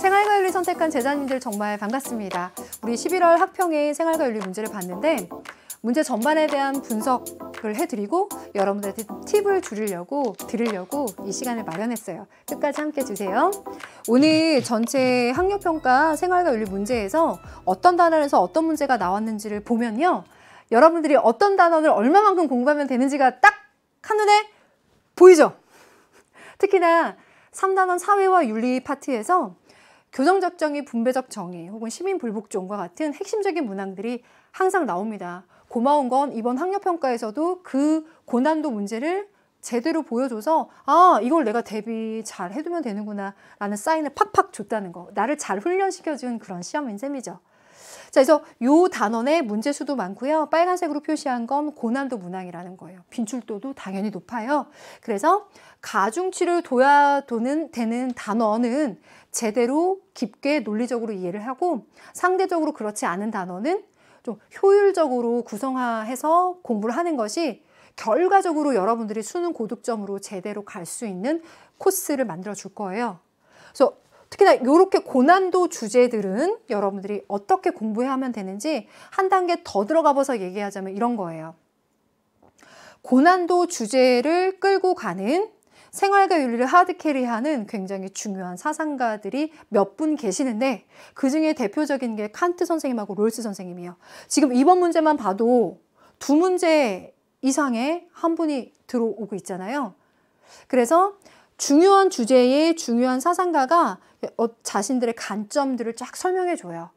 생활과윤리 선택한 제자님들 정말 반갑습니다. 우리 11월 학평의 생활과윤리 문제를 봤는데 문제 전반에 대한 분석을 해드리고 여러분들한테 팁을 줄이려고 드리려고 이 시간을 마련했어요. 끝까지 함께 주세요. 오늘 전체 학력평가 생활과윤리 문제에서 어떤 단원에서 어떤 문제가 나왔는지를 보면요. 여러분들이 어떤 단어를 얼마만큼 공부하면 되는지가 딱 한눈에 보이죠? 특히나 3단원 사회와 윤리 파트에서 교정적 정이 분배적 정의 혹은 시민 불복종과 같은 핵심적인 문항들이 항상 나옵니다. 고마운 건 이번 학력평가에서도 그 고난도 문제를 제대로 보여줘서 아 이걸 내가 대비 잘 해두면 되는구나 라는 사인을 팍팍 줬다는 거 나를 잘 훈련시켜준 그런 시험인 셈이죠. 자, 그래서 요 단원의 문제 수도 많고요. 빨간색으로 표시한 건 고난도 문항이라는 거예요. 빈출도도 당연히 높아요. 그래서 가중치를 둬야 도는 되는 단어는 제대로 깊게 논리적으로 이해를 하고 상대적으로 그렇지 않은 단어는 좀 효율적으로 구성화해서 공부를 하는 것이 결과적으로 여러분들이 수능 고득점으로 제대로 갈 수 있는 코스를 만들어 줄 거예요. 그래서 특히나 이렇게 고난도 주제들은 여러분들이 어떻게 공부해야 하면 되는지 한 단계 더 들어가 봐서 얘기하자면 이런 거예요. 고난도 주제를 끌고 가는 생활과 윤리를 하드캐리하는 굉장히 중요한 사상가들이 몇 분 계시는데 그 중에 대표적인 게 칸트 선생님하고 롤스 선생님이에요. 지금 이번 문제만 봐도 두 문제 이상의 한 분이 들어오고 있잖아요. 그래서 중요한 주제의 중요한 사상가가 어, 자신들의 관점들을 쫙 설명해 줘요.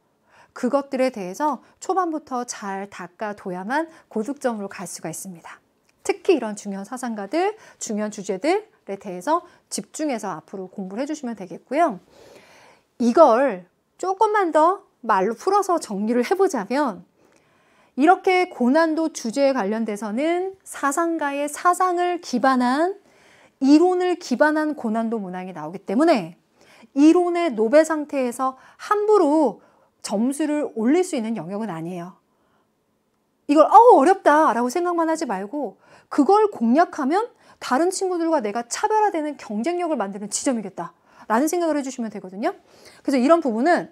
그것들에 대해서 초반부터 잘 닦아둬야만 고득점으로 갈 수가 있습니다. 특히 이런 중요한 사상가들, 중요한 주제들에 대해서 집중해서 앞으로 공부를 해주시면 되겠고요. 이걸 조금만 더 말로 풀어서 정리를 해보자면 이렇게 고난도 주제에 관련돼서는 사상가의 사상을 기반한 이론을 기반한 고난도 문항이 나오기 때문에 이론의 노배 상태에서 함부로 점수를 올릴 수 있는 영역은 아니에요. 이걸 어 어렵다 라고 생각만 하지 말고 그걸 공략하면 다른 친구들과 내가 차별화되는 경쟁력을 만드는 지점이겠다 라는 생각을 해주시면 되거든요. 그래서 이런 부분은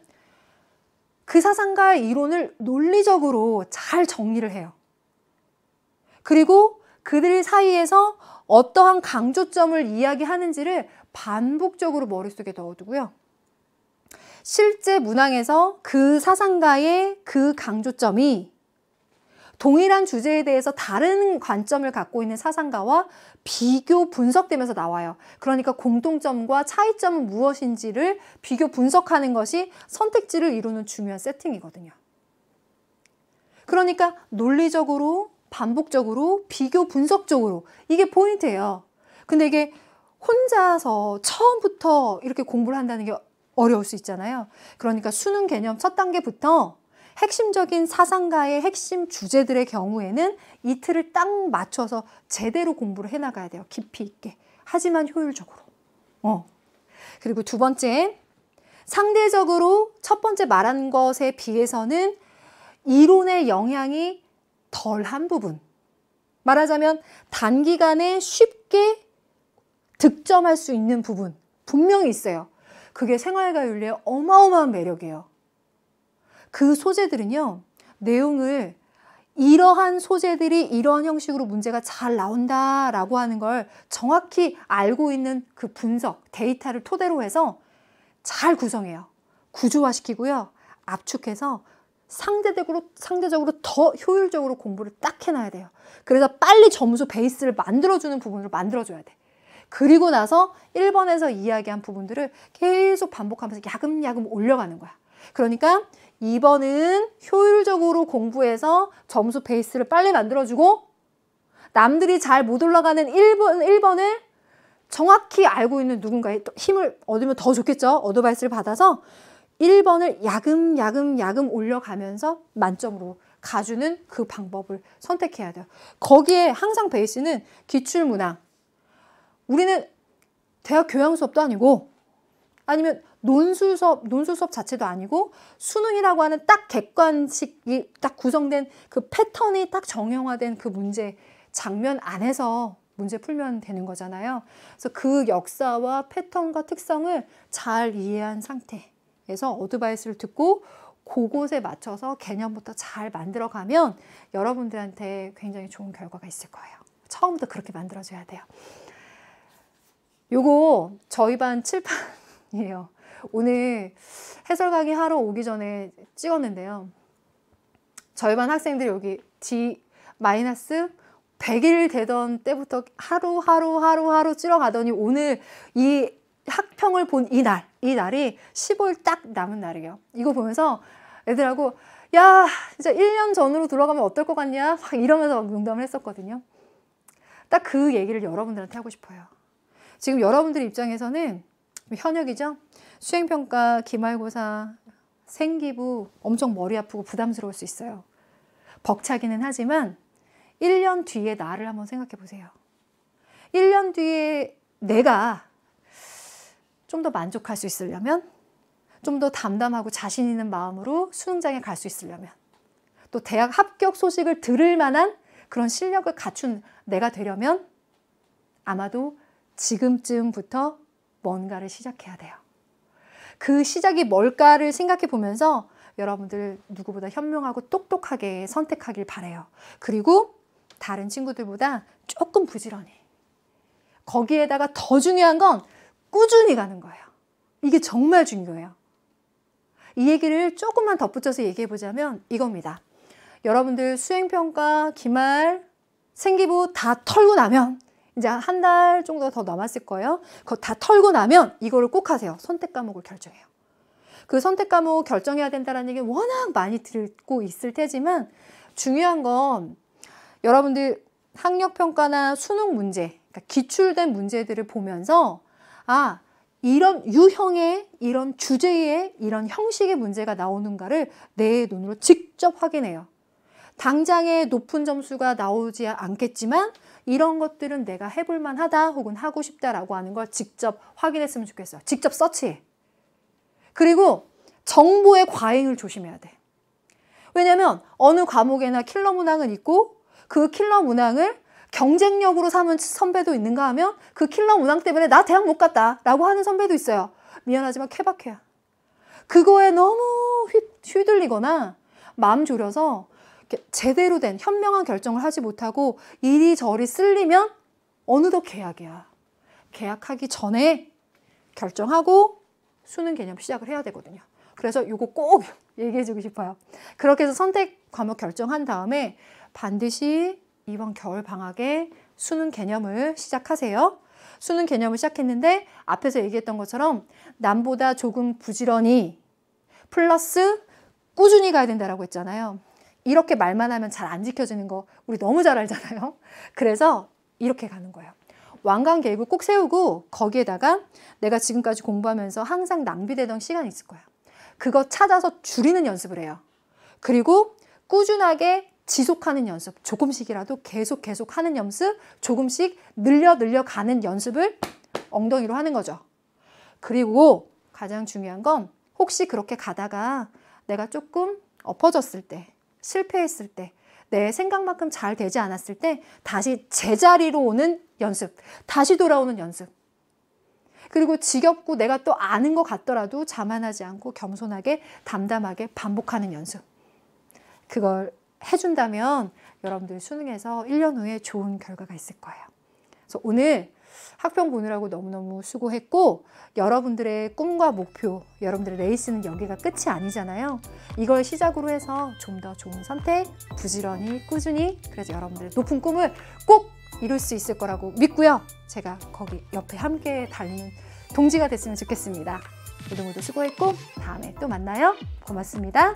그사상가 이론을 논리적으로 잘 정리를 해요. 그리고 그들 사이에서 어떠한 강조점을 이야기하는지를 반복적으로 머릿속에 넣어두고요. 실제 문항에서 그 사상가의 그 강조점이 동일한 주제에 대해서 다른 관점을 갖고 있는 사상가와 비교 분석되면서 나와요. 그러니까 공통점과 차이점은 무엇인지를 비교 분석하는 것이 선택지를 이루는 중요한 세팅이거든요. 그러니까 논리적으로 반복적으로 비교 분석적으로 이게 포인트예요. 근데 이게 혼자서 처음부터 이렇게 공부를 한다는 게 어려울 수 있잖아요. 그러니까 수능 개념 첫 단계부터 핵심적인 사상가의 핵심 주제들의 경우에는 이틀을 딱 맞춰서 제대로 공부를 해나가야 돼요. 깊이 있게. 하지만 효율적으로. 어. 그리고 두 번째, 상대적으로 첫 번째 말한 것에 비해서는 이론의 영향이 덜한 부분. 말하자면 단기간에 쉽게 득점할 수 있는 부분 분명히 있어요. 그게 생활과 윤리의 어마어마한 매력이에요. 그 소재들은요. 내용을 이러한 소재들이 이러한 형식으로 문제가 잘 나온다라고 하는 걸 정확히 알고 있는 그 분석, 데이터를 토대로 해서 잘 구성해요. 구조화시키고요. 압축해서 상대적으로, 상대적으로 더 효율적으로 공부를 딱 해놔야 돼요. 그래서 빨리 점수 베이스를 만들어주는 부분을 만들어줘야 돼. 그리고 나서 1번에서 이야기한 부분들을 계속 반복하면서 야금야금 올려가는 거야. 그러니까 2번은 효율적으로 공부해서 점수 베이스를 빨리 만들어주고 남들이 잘 못 올라가는 1번, 1번을 정확히 알고 있는 누군가의 힘을 얻으면 더 좋겠죠. 어드바이스를 받아서 1번을 야금야금 야금 올려가면서 만점으로 가주는 그 방법을 선택해야 돼요. 거기에 항상 베이스는 기출문항. 우리는 대학 교양 수업도 아니고 아니면 논술 수업, 논술 수업 자체도 아니고 수능이라고 하는 딱 객관식이 딱 구성된 그 패턴이 딱 정형화된 그 문제 장면 안에서 문제 풀면 되는 거잖아요. 그래서 그 역사와 패턴과 특성을 잘 이해한 상태. 그래서 어드바이스를 듣고 그곳에 맞춰서 개념부터 잘 만들어가면 여러분들한테 굉장히 좋은 결과가 있을 거예요. 처음부터 그렇게 만들어줘야 돼요. 요거 저희 반 칠판이에요. 오늘 해설 강의 하러 오기 전에 찍었는데요. 저희 반 학생들이 여기 D 마이너스 100일 되던 때부터 하루하루 하루하루 찔러가더니 오늘 이 학평을 본 이날, 이 날이 10월 딱 남은 날이에요. 이거 보면서 애들하고 야, 진짜 1년 전으로 돌아가면 어떨 것 같냐? 막 이러면서 막 농담을 했었거든요. 딱 그 얘기를 여러분들한테 하고 싶어요. 지금 여러분들 입장에서는 현역이죠? 수행평가, 기말고사, 생기부 엄청 머리 아프고 부담스러울 수 있어요. 벅차기는 하지만 1년 뒤에 나를 한번 생각해 보세요. 1년 뒤에 내가 좀더 만족할 수 있으려면 좀 더 담담하고 자신 있는 마음으로 수능장에 갈 수 있으려면 또 대학 합격 소식을 들을 만한 그런 실력을 갖춘 내가 되려면 아마도 지금쯤부터 뭔가를 시작해야 돼요. 그 시작이 뭘까를 생각해 보면서 여러분들 누구보다 현명하고 똑똑하게 선택하길 바래요. 그리고 다른 친구들보다 조금 부지런히. 거기에다가 더 중요한 건 꾸준히 가는 거예요. 이게 정말 중요해요. 이 얘기를 조금만 덧붙여서 얘기해 보자면 이겁니다. 여러분들 수행평가, 기말, 생기부 다 털고 나면 이제 한 달 정도 더 남았을 거예요. 그거 다 털고 나면 이거를 꼭 하세요. 선택 과목을 결정해요. 그 선택 과목 결정해야 된다는 얘기 워낙 많이 듣고 있을 테지만 중요한 건 여러분들 학력평가나 수능 문제, 그러니까 기출된 문제들을 보면서 아, 이런 유형의 이런 주제의 이런 형식의 문제가 나오는가를 내 눈으로 직접 확인해요. 당장에 높은 점수가 나오지 않겠지만 이런 것들은 내가 해볼 만하다 혹은 하고 싶다라고 하는 걸 직접 확인했으면 좋겠어요. 직접 서치해. 그리고 정보의 과잉을 조심해야 돼. 왜냐하면 어느 과목에나 킬러 문항은 있고 그 킬러 문항을 경쟁력으로 삼은 선배도 있는가 하면 그 킬러 문항 때문에 나 대학 못 갔다 라고 하는 선배도 있어요. 미안하지만 케바케야. 그거에 너무 휘, 둘리거나 마음 졸여서 제대로 된 현명한 결정을 하지 못하고 이리저리 쓸리면 어느덧 계약이야. 계약하기 전에 결정하고 수능 개념 시작을 해야 되거든요. 그래서 이거 꼭 얘기해주고 싶어요. 그렇게 해서 선택 과목 결정한 다음에 반드시 이번 겨울 방학에 수능 개념을 시작하세요. 수능 개념을 시작했는데 앞에서 얘기했던 것처럼 남보다 조금 부지런히 플러스 꾸준히 가야 된다라고 했잖아요. 이렇게 말만 하면 잘 안 지켜지는 거 우리 너무 잘 알잖아요. 그래서 이렇게 가는 거예요. 완강 계획을 꼭 세우고 거기에다가 내가 지금까지 공부하면서 항상 낭비되던 시간이 있을 거야. 그거 찾아서 줄이는 연습을 해요. 그리고 꾸준하게 지속하는 연습, 조금씩이라도 계속 계속 하는 연습, 조금씩 늘려 늘려 가는 연습을 엉덩이로 하는 거죠. 그리고 가장 중요한 건 혹시 그렇게 가다가 내가 조금 엎어졌을 때, 실패했을 때, 내 생각만큼 잘 되지 않았을 때 다시 제자리로 오는 연습, 다시 돌아오는 연습. 그리고 지겹고 내가 또 아는 것 같더라도 자만하지 않고 겸손하게 담담하게 반복하는 연습. 그걸 해준다면 여러분들 수능에서 1년 후에 좋은 결과가 있을 거예요. 그래서 오늘 학평 보느라고 너무너무 수고했고 여러분들의 꿈과 목표, 여러분들의 레이스는 여기가 끝이 아니잖아요. 이걸 시작으로 해서 좀 더 좋은 선택, 부지런히, 꾸준히 그래서 여러분들의 높은 꿈을 꼭 이룰 수 있을 거라고 믿고요. 제가 거기 옆에 함께 달리는 동지가 됐으면 좋겠습니다. 모두 모두 수고했고 다음에 또 만나요. 고맙습니다.